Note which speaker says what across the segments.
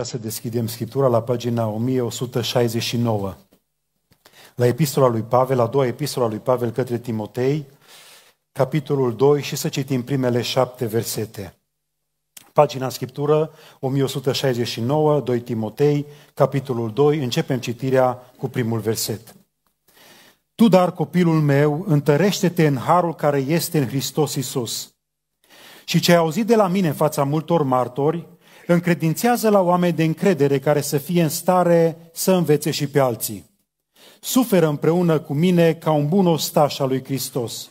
Speaker 1: vrea să deschidem Scriptura la pagina 1169. La epistola lui Pavel, la doua epistola lui Pavel către Timotei, capitolul 2 și să citim primele șapte versete. Pagina Scriptură, 1169, 2 Timotei, capitolul 2, începem citirea cu primul verset. Tu, dar, copilul meu, întărește-te în harul care este în Hristos Isus. Și ce ai auzit de la mine în fața multor martori, Încredințează la oameni de încredere care să fie în stare să învețe și pe alții. Suferă împreună cu mine ca un bun ostaș al lui Hristos.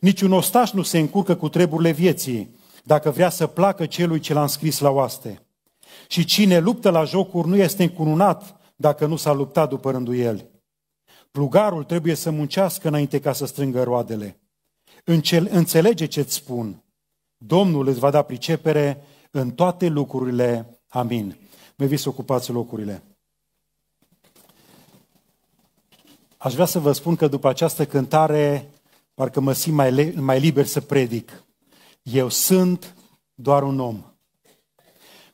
Speaker 1: Niciun ostaș nu se încurcă cu treburile vieții, dacă vrea să placă celui ce l-a înscris la oaste. Și cine luptă la jocuri nu este încununat dacă nu s-a luptat după rândul el. Plugarul trebuie să muncească înainte ca să strângă roadele. Înțelege ce-ți spun. Domnul îți va da pricepere în toate lucrurile. Amin. mă vi să ocupați locurile. Aș vrea să vă spun că după această cântare, parcă mă simt mai, le- mai liber să predic. Eu sunt doar un om.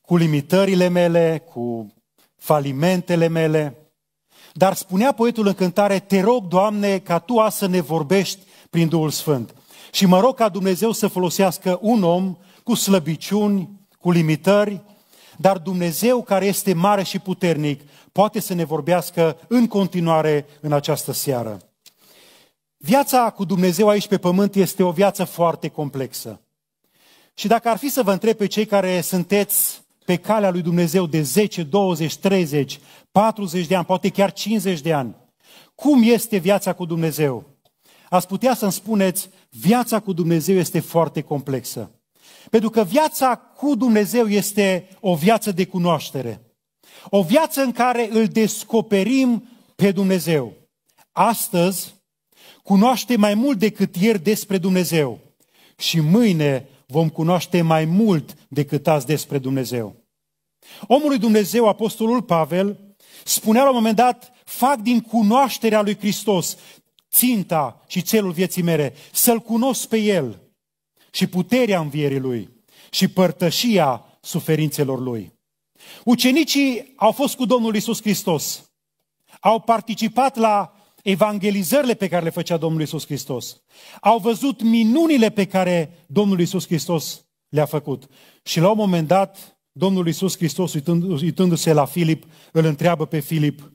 Speaker 1: Cu limitările mele, cu falimentele mele. Dar spunea poetul în cântare, te rog, Doamne, ca Tu azi să ne vorbești prin Duhul Sfânt. Și mă rog ca Dumnezeu să folosească un om cu slăbiciuni, cu limitări, dar Dumnezeu care este mare și puternic poate să ne vorbească în continuare în această seară. Viața cu Dumnezeu aici pe pământ este o viață foarte complexă. Și dacă ar fi să vă întreb pe cei care sunteți pe calea lui Dumnezeu de 10, 20, 30, 40 de ani, poate chiar 50 de ani, cum este viața cu Dumnezeu? Ați putea să-mi spuneți, viața cu Dumnezeu este foarte complexă. Pentru că viața cu Dumnezeu este o viață de cunoaștere. O viață în care îl descoperim pe Dumnezeu. Astăzi cunoaște mai mult decât ieri despre Dumnezeu și mâine vom cunoaște mai mult decât azi despre Dumnezeu. Omul lui Dumnezeu, Apostolul Pavel, spunea la un moment dat, fac din cunoașterea lui Hristos ținta și celul vieții mele, să-L cunosc pe El și puterea învierii lui și părtășia suferințelor lui. Ucenicii au fost cu Domnul Isus Hristos. Au participat la evangelizările pe care le făcea Domnul Isus Hristos. Au văzut minunile pe care Domnul Isus Hristos le-a făcut. Și la un moment dat, Domnul Isus Hristos, uitându-se la Filip, îl întreabă pe Filip,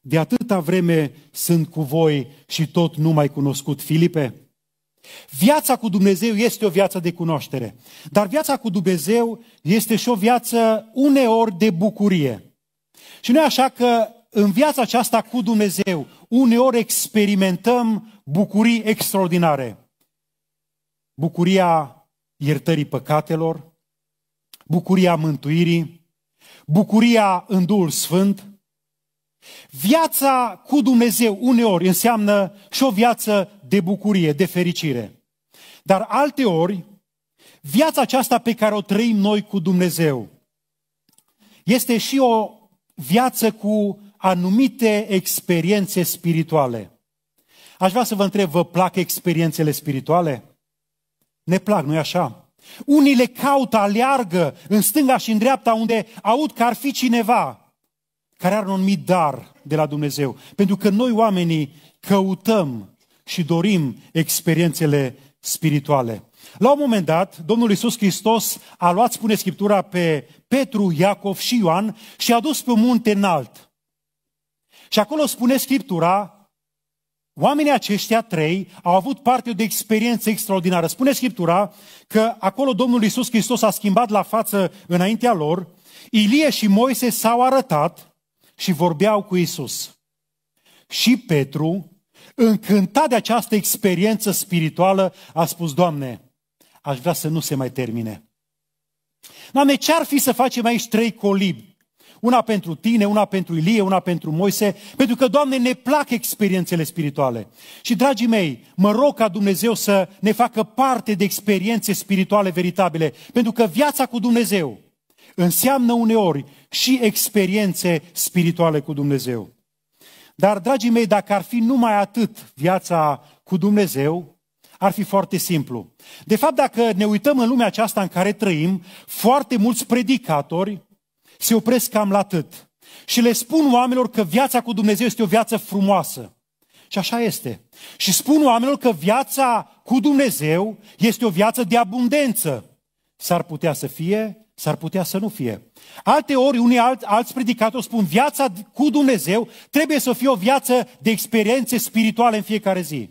Speaker 1: de atâta vreme sunt cu voi și tot nu mai cunoscut Filipe? Viața cu Dumnezeu este o viață de cunoaștere, dar viața cu Dumnezeu este și o viață uneori de bucurie. Și nu e așa că în viața aceasta cu Dumnezeu uneori experimentăm bucurii extraordinare. Bucuria iertării păcatelor, bucuria mântuirii, bucuria în Duhul Sfânt, Viața cu Dumnezeu uneori înseamnă și o viață de bucurie, de fericire. Dar alteori, viața aceasta pe care o trăim noi cu Dumnezeu este și o viață cu anumite experiențe spirituale. Aș vrea să vă întreb, vă plac experiențele spirituale? Ne plac, nu-i așa? Unii le caută, aleargă în stânga și în dreapta unde aud că ar fi cineva care are un anumit dar de la Dumnezeu. Pentru că noi oamenii căutăm și dorim experiențele spirituale. La un moment dat, Domnul Iisus Hristos a luat, spune Scriptura, pe Petru, Iacov și Ioan și a dus pe un munte înalt. Și acolo spune Scriptura, oamenii aceștia trei au avut parte de o experiență extraordinară. Spune Scriptura că acolo Domnul Iisus Hristos a schimbat la față înaintea lor, Ilie și Moise s-au arătat și vorbeau cu Isus. Și Petru, încântat de această experiență spirituală, a spus, Doamne, aș vrea să nu se mai termine. Doamne, ce ar fi să facem aici trei colibi? Una pentru tine, una pentru Ilie, una pentru Moise, pentru că, Doamne, ne plac experiențele spirituale. Și, dragii mei, mă rog ca Dumnezeu să ne facă parte de experiențe spirituale veritabile, pentru că viața cu Dumnezeu înseamnă uneori și experiențe spirituale cu Dumnezeu. Dar, dragii mei, dacă ar fi numai atât viața cu Dumnezeu, ar fi foarte simplu. De fapt, dacă ne uităm în lumea aceasta în care trăim, foarte mulți predicatori se opresc cam la atât. Și le spun oamenilor că viața cu Dumnezeu este o viață frumoasă. Și așa este. Și spun oamenilor că viața cu Dumnezeu este o viață de abundență. S-ar putea să fie, S-ar putea să nu fie. Alte ori, unii alți, alți predicatori spun, viața cu Dumnezeu trebuie să fie o viață de experiențe spirituale în fiecare zi.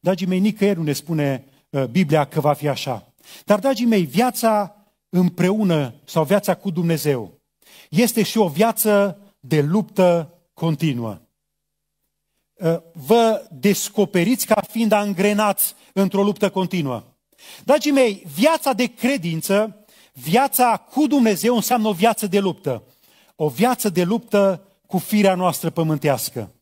Speaker 1: Dragii mei, nicăieri nu ne spune uh, Biblia că va fi așa. Dar, dragii mei, viața împreună sau viața cu Dumnezeu este și o viață de luptă continuă. Uh, vă descoperiți ca fiind angrenați într-o luptă continuă. Dragii mei, viața de credință Viața cu Dumnezeu înseamnă o viață de luptă. O viață de luptă cu firea noastră pământească.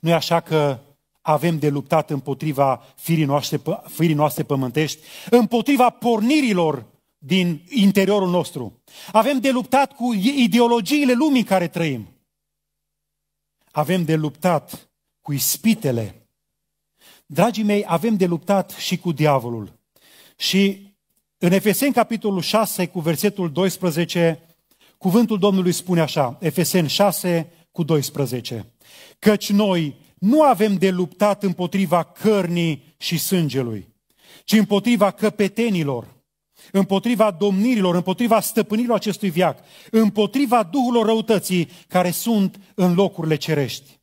Speaker 1: Nu e așa că avem de luptat împotriva firii noastre, firii noastre pământești, împotriva pornirilor din interiorul nostru. Avem de luptat cu ideologiile lumii care trăim. Avem de luptat cu ispitele. Dragii mei, avem de luptat și cu diavolul. Și în Efeseni, capitolul 6, cu versetul 12, cuvântul Domnului spune așa, Efeseni 6, cu 12, Căci noi nu avem de luptat împotriva cărnii și sângelui, ci împotriva căpetenilor, împotriva domnirilor, împotriva stăpânilor acestui viac, împotriva duhurilor răutății care sunt în locurile cerești.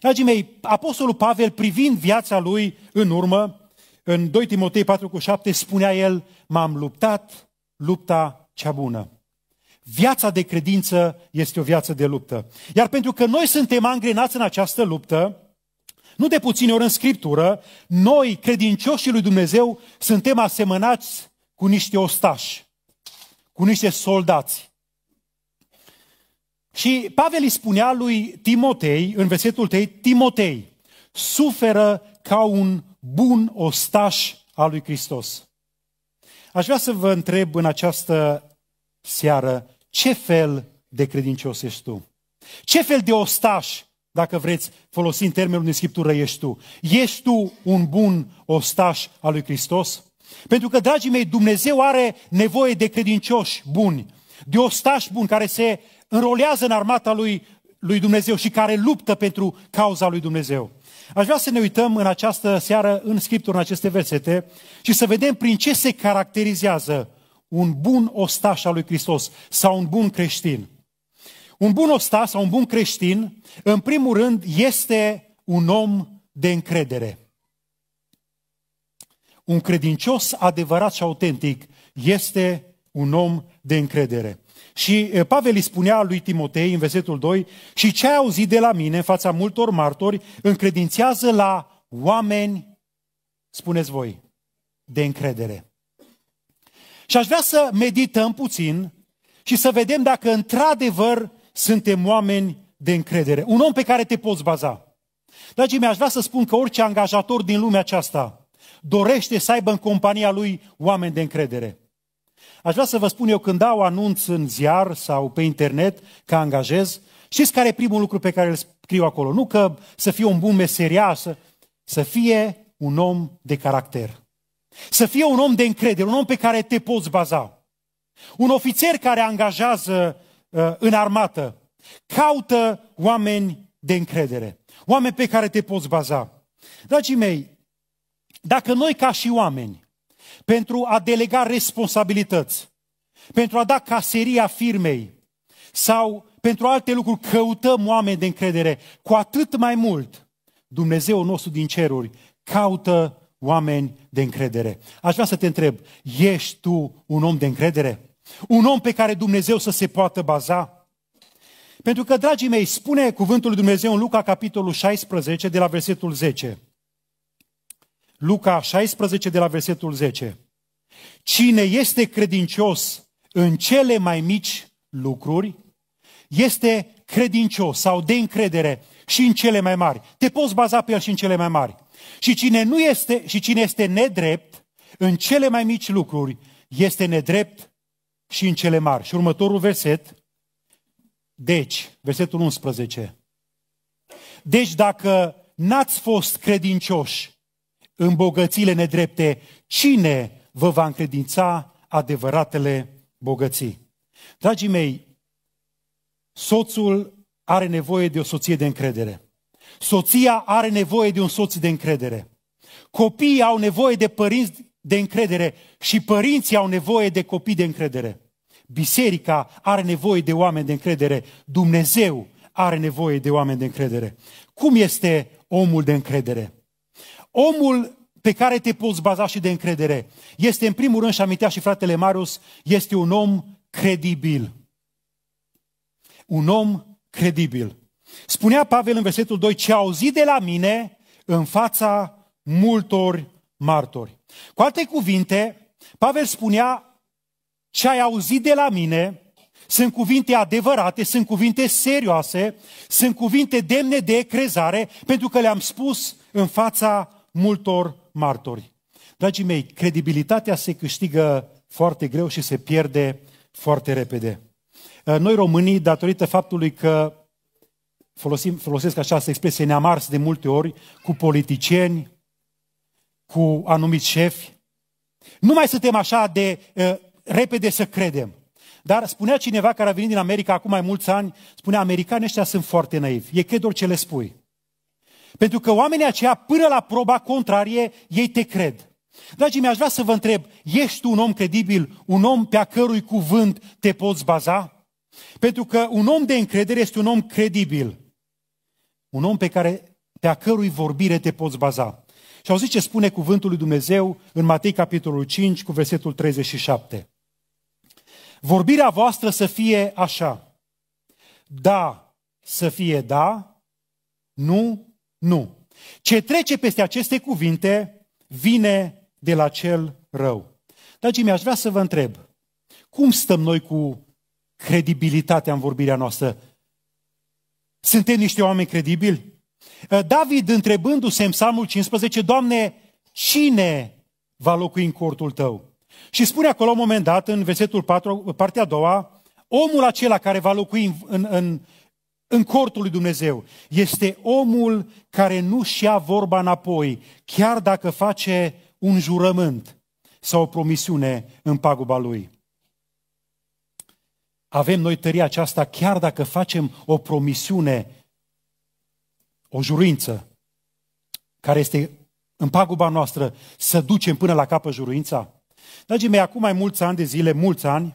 Speaker 1: Dragii mei, Apostolul Pavel, privind viața lui în urmă, în 2 Timotei 4 cu 7 spunea el, m-am luptat lupta cea bună. Viața de credință este o viață de luptă. Iar pentru că noi suntem angrenați în această luptă, nu de puține ori în Scriptură, noi, credincioșii lui Dumnezeu, suntem asemănați cu niște ostași, cu niște soldați. Și Pavel îi spunea lui Timotei, în versetul 3, Timotei, suferă ca un bun ostaș al lui Hristos. Aș vrea să vă întreb în această seară, ce fel de credincios ești tu? Ce fel de ostaș, dacă vreți, folosind termenul din Scriptură, ești tu? Ești tu un bun ostaș al lui Hristos? Pentru că, dragii mei, Dumnezeu are nevoie de credincioși buni, de ostași buni care se înrolează în armata lui, lui Dumnezeu și care luptă pentru cauza lui Dumnezeu. Aș vrea să ne uităm în această seară în Scriptură, în aceste versete, și să vedem prin ce se caracterizează un bun ostaș al lui Hristos sau un bun creștin. Un bun ostaș sau un bun creștin, în primul rând, este un om de încredere. Un credincios adevărat și autentic este un om de încredere. Și Pavel îi spunea lui Timotei în versetul 2, și ce ai auzit de la mine în fața multor martori, încredințează la oameni, spuneți voi, de încredere. Și aș vrea să medităm puțin și să vedem dacă într-adevăr suntem oameni de încredere. Un om pe care te poți baza. Dragii mei, aș vrea să spun că orice angajator din lumea aceasta dorește să aibă în compania lui oameni de încredere. Aș vrea să vă spun eu, când dau anunț în ziar sau pe internet că angajez, știți care e primul lucru pe care îl scriu acolo? Nu că să fie un bun meseriaș, să, să fie un om de caracter. Să fie un om de încredere, un om pe care te poți baza. Un ofițer care angajează uh, în armată caută oameni de încredere, oameni pe care te poți baza. Dragii mei, dacă noi ca și oameni pentru a delega responsabilități, pentru a da caseria firmei sau pentru alte lucruri căutăm oameni de încredere. Cu atât mai mult, Dumnezeu nostru din ceruri caută oameni de încredere. Aș vrea să te întreb, ești tu un om de încredere? Un om pe care Dumnezeu să se poată baza? Pentru că, dragii mei, spune cuvântul lui Dumnezeu în Luca, capitolul 16, de la versetul 10. Luca 16 de la versetul 10. Cine este credincios în cele mai mici lucruri, este credincios sau de încredere și în cele mai mari. Te poți baza pe el și în cele mai mari. Și cine nu este și cine este nedrept în cele mai mici lucruri, este nedrept și în cele mari. Și următorul verset, deci, versetul 11. Deci dacă n-ați fost credincioși în bogățiile nedrepte, cine vă va încredința adevăratele bogății? Dragii mei, soțul are nevoie de o soție de încredere. Soția are nevoie de un soț de încredere. Copiii au nevoie de părinți de încredere și părinții au nevoie de copii de încredere. Biserica are nevoie de oameni de încredere. Dumnezeu are nevoie de oameni de încredere. Cum este omul de încredere? Omul pe care te poți baza și de încredere este, în primul rând, și amintea și fratele Marius, este un om credibil. Un om credibil. Spunea Pavel în versetul 2, ce auzi de la mine în fața multor martori. Cu alte cuvinte, Pavel spunea, ce ai auzit de la mine sunt cuvinte adevărate, sunt cuvinte serioase, sunt cuvinte demne de crezare, pentru că le-am spus în fața multor martori. Dragii mei, credibilitatea se câștigă foarte greu și se pierde foarte repede. Uh, noi românii, datorită faptului că folosim, folosesc această expresie, ne-am ars de multe ori cu politicieni, cu anumiți șefi. Nu mai suntem așa de uh, repede să credem. Dar spunea cineva care a venit din America acum mai mulți ani, spunea, americanii ăștia sunt foarte naivi, e cred orice le spui. Pentru că oamenii aceia, până la proba contrarie, ei te cred. Dragii mei, aș vrea să vă întreb, ești tu un om credibil, un om pe a cărui cuvânt te poți baza? Pentru că un om de încredere este un om credibil. Un om pe, care, pe a cărui vorbire te poți baza. Și auzi ce spune cuvântul lui Dumnezeu în Matei capitolul 5 cu versetul 37. Vorbirea voastră să fie așa. Da, să fie da, nu, nu. Ce trece peste aceste cuvinte vine de la cel rău. Dragii mei, aș vrea să vă întreb, cum stăm noi cu credibilitatea în vorbirea noastră? Suntem niște oameni credibili? Ă, David, întrebându-se în Psalmul 15, Doamne, cine va locui în cortul tău? Și spune acolo, un moment dat, în versetul 4, partea a doua, omul acela care va locui în, în, în, în cortul lui Dumnezeu este omul care nu-și ia vorba înapoi, chiar dacă face un jurământ sau o promisiune în paguba lui. Avem noi tăria aceasta chiar dacă facem o promisiune, o jurință, care este în paguba noastră, să ducem până la capă juruința? Dragii mei, acum mai mulți ani de zile, mulți ani,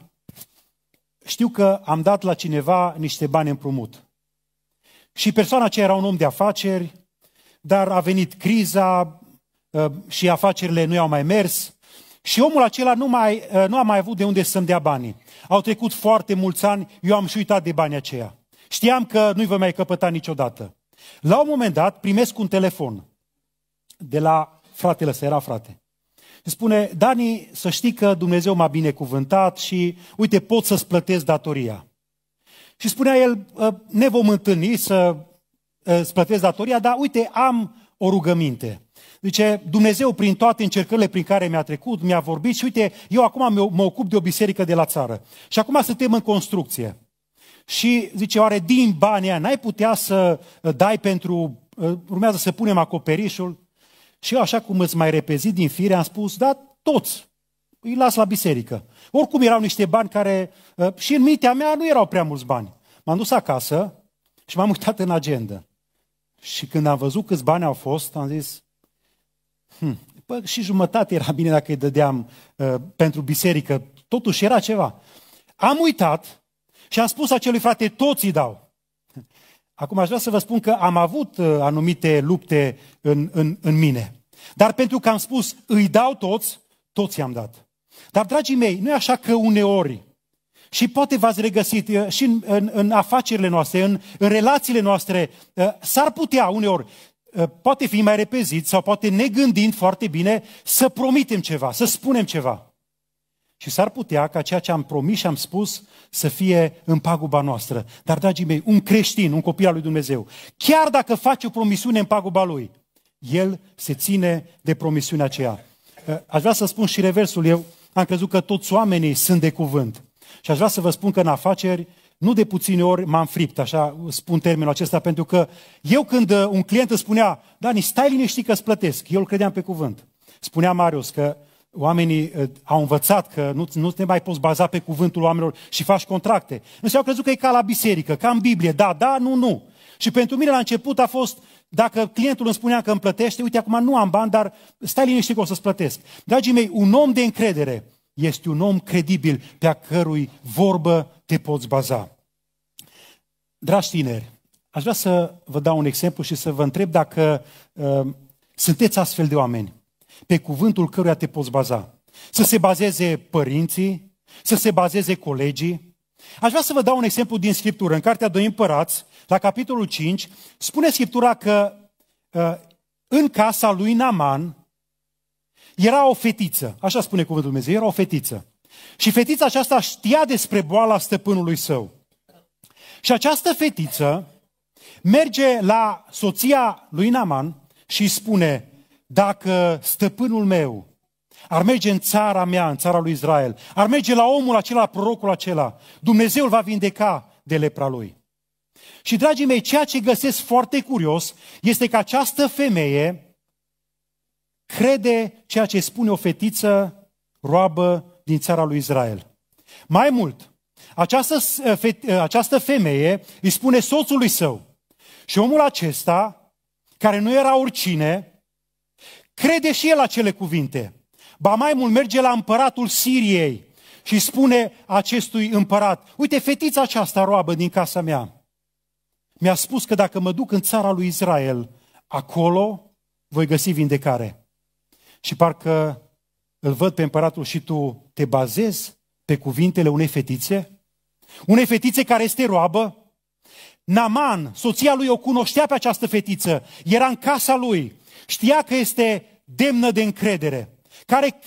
Speaker 1: știu că am dat la cineva niște bani împrumut. Și persoana aceea era un om de afaceri, dar a venit criza uh, și afacerile nu i-au mai mers și omul acela nu, mai, uh, nu a mai avut de unde să-mi dea banii. Au trecut foarte mulți ani, eu am și uitat de banii aceia. Știam că nu-i voi mai căpăta niciodată. La un moment dat primesc un telefon de la fratele să era frate. Spune, Dani, să știi că Dumnezeu m-a binecuvântat și uite, pot să-ți plătesc datoria. Și spunea el, ă, ne vom întâlni să ă, îți datoria, dar uite, am o rugăminte. Zice, Dumnezeu prin toate încercările prin care mi-a trecut, mi-a vorbit și uite, eu acum mă ocup de o biserică de la țară. Și acum suntem în construcție. Și zice, oare din banii aia n-ai putea să ă, dai pentru, urmează să punem acoperișul? Și eu așa cum îți mai repezi din fire, am spus, da, toți îi las la biserică. Oricum erau niște bani care, uh, și în mintea mea nu erau prea mulți bani. M-am dus acasă și m-am uitat în agenda. Și când am văzut câți bani au fost, am zis, hm, bă, și jumătate era bine dacă îi dădeam uh, pentru biserică, totuși era ceva. Am uitat și am spus acelui frate, toți îi dau. Acum aș vrea să vă spun că am avut uh, anumite lupte în, în, în mine. Dar pentru că am spus, îi dau toți, toți i-am dat. Dar, dragii mei, nu e așa că uneori, și poate v-ați regăsit uh, și în, în, în afacerile noastre, în, în relațiile noastre, uh, s-ar putea uneori, uh, poate fi mai repezit sau poate ne gândind foarte bine să promitem ceva, să spunem ceva. Și s-ar putea ca ceea ce am promis și am spus să fie în paguba noastră. Dar, dragii mei, un creștin, un copil al lui Dumnezeu, chiar dacă face o promisiune în paguba lui, el se ține de promisiunea aceea. Aș vrea să spun și reversul. Eu am crezut că toți oamenii sunt de cuvânt. Și aș vrea să vă spun că în afaceri nu de puține ori m-am fript, așa spun termenul acesta, pentru că eu când uh, un client îmi spunea, Dani, stai liniștit că îți plătesc, eu îl credeam pe cuvânt. Spunea Marius că oamenii uh, au învățat că nu, nu te mai poți baza pe cuvântul oamenilor și faci contracte. Însă au crezut că e ca la biserică, ca în Biblie, da, da, nu, nu. Și pentru mine la început a fost dacă clientul îmi spunea că îmi plătește, uite, acum nu am bani, dar stai liniștit că o să-ți plătesc. Dragii mei, un om de încredere este un om credibil pe a cărui vorbă te poți baza. Dragi tineri, aș vrea să vă dau un exemplu și să vă întreb dacă uh, sunteți astfel de oameni, pe cuvântul căruia te poți baza. Să se bazeze părinții, să se bazeze colegii, Aș vrea să vă dau un exemplu din Scriptură. În Cartea Doi Împărați, la capitolul 5, spune Scriptura că ă, în casa lui Naman era o fetiță. Așa spune cuvântul Dumnezeu, era o fetiță. Și fetița aceasta știa despre boala stăpânului său. Și această fetiță merge la soția lui Naman și spune, dacă stăpânul meu ar merge în țara mea, în țara lui Israel, ar merge la omul acela, la prorocul acela. Dumnezeu îl va vindeca de lepra lui. Și, dragii mei, ceea ce găsesc foarte curios este că această femeie crede ceea ce spune o fetiță roabă din țara lui Israel. Mai mult, această, eh, eh, această femeie îi spune soțului său și omul acesta, care nu era oricine, crede și el acele cuvinte. Ba mai mult merge la împăratul Siriei și spune acestui împărat, uite fetița aceasta roabă din casa mea, mi-a spus că dacă mă duc în țara lui Israel, acolo voi găsi vindecare. Și parcă îl văd pe împăratul și tu te bazezi pe cuvintele unei fetițe? Unei fetițe care este roabă? Naman, soția lui o cunoștea pe această fetiță, era în casa lui, știa că este demnă de încredere. Care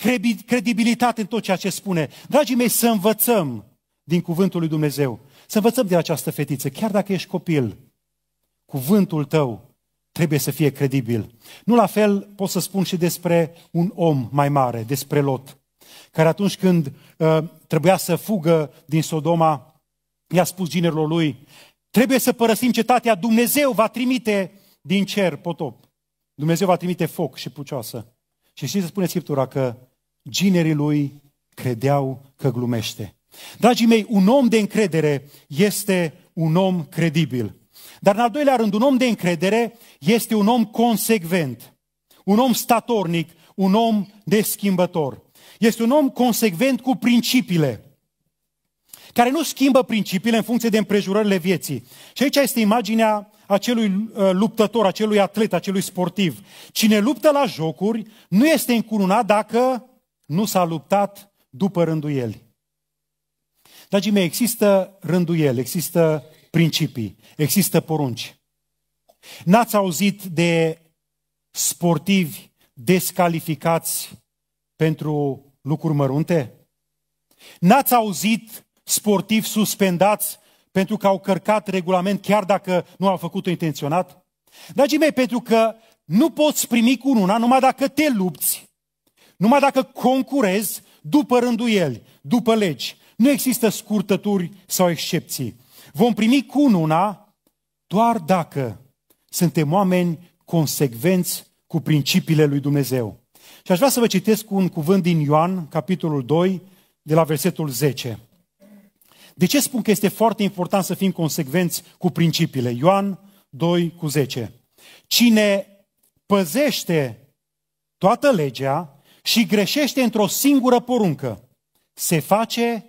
Speaker 1: credibilitate în tot ceea ce spune? Dragii mei, să învățăm din cuvântul lui Dumnezeu. Să învățăm din această fetiță, chiar dacă ești copil, cuvântul tău trebuie să fie credibil. Nu la fel pot să spun și despre un om mai mare, despre Lot, care atunci când uh, trebuia să fugă din Sodoma, i-a spus ginerilor lui, trebuie să părăsim cetatea, Dumnezeu va trimite din cer potop. Dumnezeu va trimite foc și pucioasă. Și știți, spune Scriptura că ginerii lui credeau că glumește. Dragii mei, un om de încredere este un om credibil. Dar în al doilea rând, un om de încredere este un om consecvent, un om statornic, un om schimbător. Este un om consecvent cu principiile, care nu schimbă principiile în funcție de împrejurările vieții. Și aici este imaginea acelui uh, luptător, acelui atlet, acelui sportiv. Cine luptă la jocuri nu este încununat dacă nu s-a luptat după rânduieli. Dragii mei, există rânduieli, există principii, există porunci. N-ați auzit de sportivi descalificați pentru lucruri mărunte? N-ați auzit sportivi suspendați pentru că au cărcat regulament chiar dacă nu au făcut-o intenționat? Dragii mei, pentru că nu poți primi cu una numai dacă te lupți, numai dacă concurezi după rânduieli, după legi. Nu există scurtături sau excepții. Vom primi cu una doar dacă suntem oameni consecvenți cu principiile lui Dumnezeu. Și aș vrea să vă citesc un cuvânt din Ioan, capitolul 2, de la versetul 10. De ce spun că este foarte important să fim consecvenți cu principiile? Ioan 2 cu 10. Cine păzește toată legea și greșește într-o singură poruncă, se face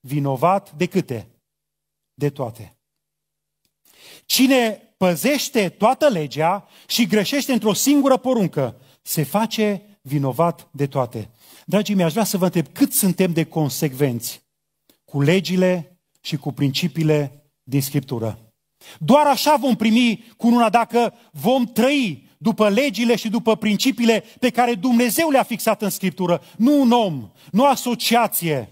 Speaker 1: vinovat de câte? De toate. Cine păzește toată legea și greșește într-o singură poruncă, se face vinovat de toate. Dragii mei, aș vrea să vă întreb cât suntem de consecvenți cu legile și cu principiile din Scriptură. Doar așa vom primi cununa dacă vom trăi după legile și după principiile pe care Dumnezeu le-a fixat în Scriptură. Nu un om, nu o asociație,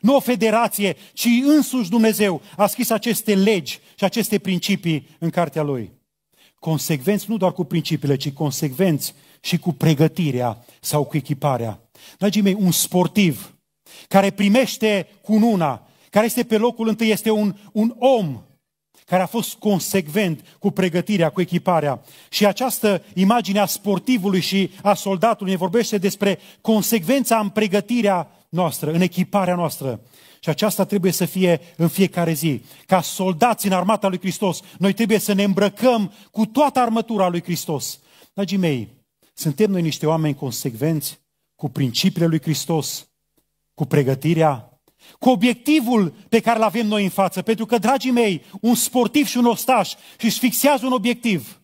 Speaker 1: nu o federație, ci însuși Dumnezeu a scris aceste legi și aceste principii în cartea Lui. Consecvenți nu doar cu principiile, ci consecvenți și cu pregătirea sau cu echiparea. Dragii mei, un sportiv care primește cununa, care este pe locul întâi, este un, un om care a fost consecvent cu pregătirea, cu echiparea. Și această imagine a sportivului și a soldatului ne vorbește despre consecvența în pregătirea noastră, în echiparea noastră. Și aceasta trebuie să fie în fiecare zi. Ca soldați în armata lui Hristos, noi trebuie să ne îmbrăcăm cu toată armătura lui Hristos. Dragii mei, suntem noi niște oameni consecvenți cu principiile lui Hristos, cu pregătirea, cu obiectivul pe care îl avem noi în față. Pentru că, dragii mei, un sportiv și un ostaș își fixează un obiectiv.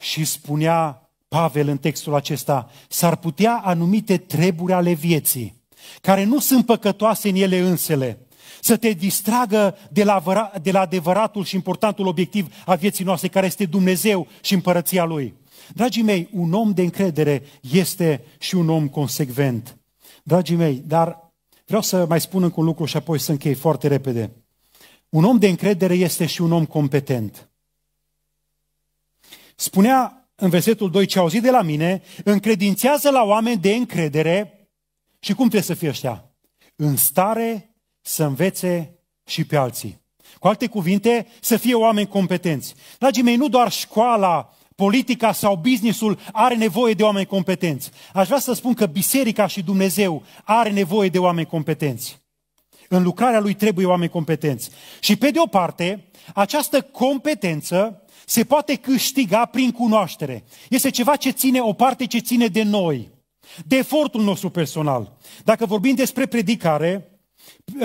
Speaker 1: Și spunea Pavel în textul acesta, s-ar putea anumite treburi ale vieții, care nu sunt păcătoase în ele însele, să te distragă de la, de la adevăratul și importantul obiectiv a vieții noastre, care este Dumnezeu și împărăția Lui. Dragii mei, un om de încredere este și un om consecvent. Dragii mei, dar vreau să mai spun încă un lucru și apoi să închei foarte repede. Un om de încredere este și un om competent. Spunea în versetul 2 ce auzit de la mine, încredințează la oameni de încredere și cum trebuie să fie ăștia? În stare să învețe și pe alții. Cu alte cuvinte, să fie oameni competenți. Dragii mei, nu doar școala politica sau businessul are nevoie de oameni competenți. Aș vrea să spun că biserica și Dumnezeu are nevoie de oameni competenți. În lucrarea lui trebuie oameni competenți. Și pe de o parte, această competență se poate câștiga prin cunoaștere. Este ceva ce ține, o parte ce ține de noi, de efortul nostru personal. Dacă vorbim despre predicare,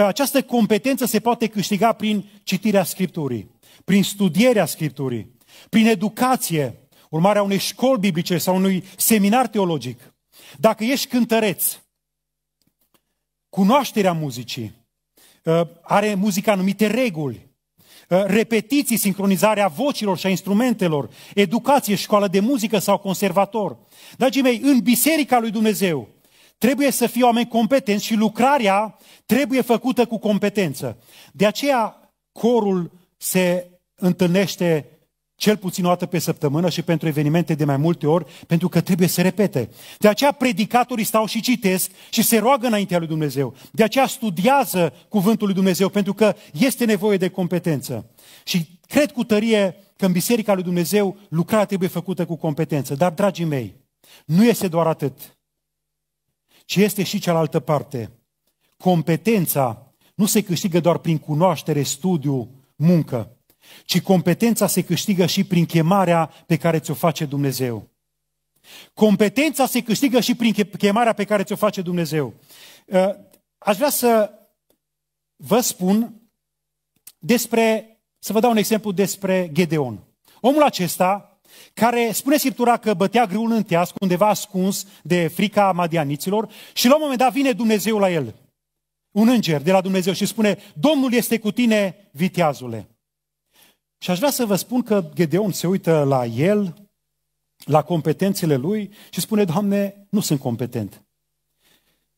Speaker 1: această competență se poate câștiga prin citirea Scripturii, prin studierea Scripturii, prin educație, urmarea unei școli biblice sau unui seminar teologic, dacă ești cântăreț, cunoașterea muzicii, uh, are muzica anumite reguli, uh, repetiții, sincronizarea vocilor și a instrumentelor, educație, școală de muzică sau conservator. Dragii mei, în Biserica lui Dumnezeu trebuie să fie oameni competenți și lucrarea trebuie făcută cu competență. De aceea corul se întâlnește cel puțin o dată pe săptămână și pentru evenimente de mai multe ori, pentru că trebuie să repete. De aceea predicatorii stau și citesc și se roagă înaintea lui Dumnezeu. De aceea studiază cuvântul lui Dumnezeu, pentru că este nevoie de competență. Și cred cu tărie că în Biserica lui Dumnezeu lucrarea trebuie făcută cu competență. Dar, dragii mei, nu este doar atât, ci este și cealaltă parte. Competența nu se câștigă doar prin cunoaștere, studiu, muncă ci competența se câștigă și prin chemarea pe care ți-o face Dumnezeu. Competența se câștigă și prin chemarea pe care ți-o face Dumnezeu. Uh, aș vrea să vă spun despre, să vă dau un exemplu despre Gedeon. Omul acesta, care spune Scriptura că bătea grâul în teasc, undeva ascuns de frica madianiților și la un moment dat vine Dumnezeu la el. Un înger de la Dumnezeu și spune, Domnul este cu tine, viteazule. Și aș vrea să vă spun că Gedeon se uită la el, la competențele lui și spune, Doamne, nu sunt competent.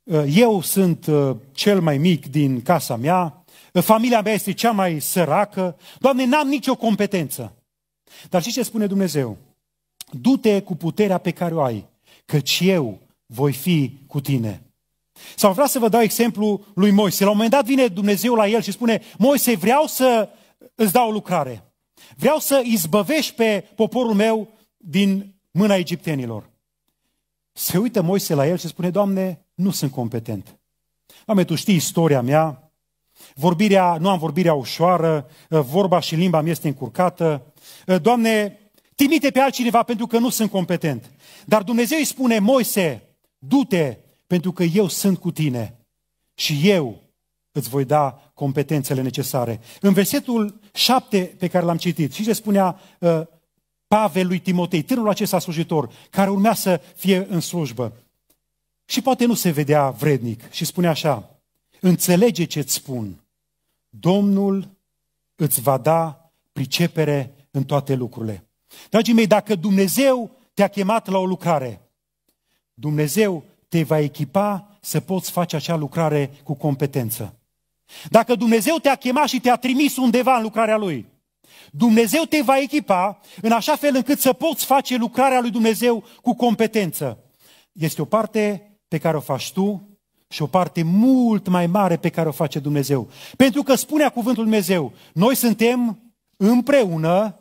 Speaker 1: Uh, eu sunt uh, cel mai mic din casa mea, uh, familia mea este cea mai săracă, Doamne, n-am nicio competență. Dar știi ce spune Dumnezeu? Du-te cu puterea pe care o ai, căci eu voi fi cu tine. Sau vreau să vă dau exemplu lui Moise. La un moment dat vine Dumnezeu la el și spune, Moise, vreau să îți dau o lucrare. Vreau să izbăvești pe poporul meu din mâna egiptenilor. Se uită Moise la el și spune, Doamne, nu sunt competent. Doamne, Tu știi istoria mea, vorbirea, nu am vorbirea ușoară, ă, vorba și limba mi este încurcată. Ă, Doamne, trimite pe altcineva pentru că nu sunt competent. Dar Dumnezeu îi spune, Moise, du-te pentru că eu sunt cu tine și eu îți voi da competențele necesare. În versetul șapte pe care l-am citit. Și ce spunea uh, Pavel lui Timotei, tânărul acesta slujitor, care urmea să fie în slujbă. Și poate nu se vedea vrednic și spune așa, înțelege ce îți spun, Domnul îți va da pricepere în toate lucrurile. Dragii mei, dacă Dumnezeu te-a chemat la o lucrare, Dumnezeu te va echipa să poți face acea lucrare cu competență. Dacă Dumnezeu te-a chemat și te-a trimis undeva în lucrarea Lui, Dumnezeu te va echipa în așa fel încât să poți face lucrarea lui Dumnezeu cu competență. Este o parte pe care o faci tu și o parte mult mai mare pe care o face Dumnezeu. Pentru că spunea cuvântul Dumnezeu, noi suntem împreună,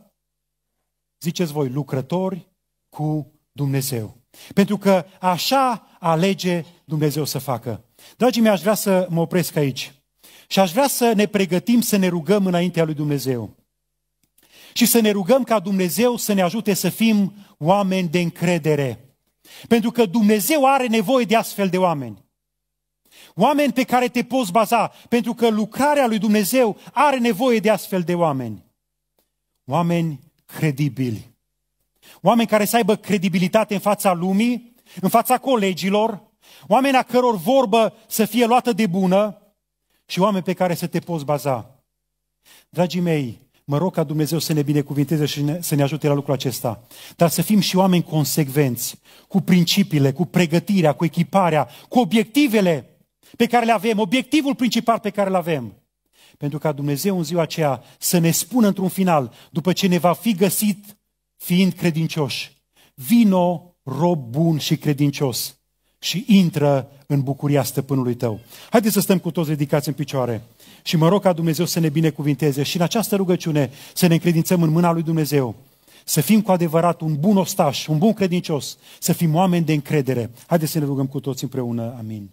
Speaker 1: ziceți voi, lucrători cu Dumnezeu. Pentru că așa alege Dumnezeu să facă. Dragii mei, aș vrea să mă opresc aici. Și aș vrea să ne pregătim să ne rugăm înaintea lui Dumnezeu. Și să ne rugăm ca Dumnezeu să ne ajute să fim oameni de încredere. Pentru că Dumnezeu are nevoie de astfel de oameni. Oameni pe care te poți baza, pentru că lucrarea lui Dumnezeu are nevoie de astfel de oameni. Oameni credibili. Oameni care să aibă credibilitate în fața lumii, în fața colegilor, oameni a căror vorbă să fie luată de bună, și oameni pe care să te poți baza. Dragii mei, mă rog ca Dumnezeu să ne binecuvinteze și ne, să ne ajute la lucrul acesta. Dar să fim și oameni consecvenți cu principiile, cu pregătirea, cu echiparea, cu obiectivele pe care le avem, obiectivul principal pe care îl avem. Pentru ca Dumnezeu în ziua aceea să ne spună într-un final, după ce ne va fi găsit fiind credincioși, vino rob bun și credincios și intră în bucuria stăpânului tău. Haideți să stăm cu toți ridicați în picioare și mă rog ca Dumnezeu să ne binecuvinteze și în această rugăciune să ne încredințăm în mâna lui Dumnezeu. Să fim cu adevărat un bun ostaș, un bun credincios, să fim oameni de încredere. Haideți să ne rugăm cu toți împreună. Amin.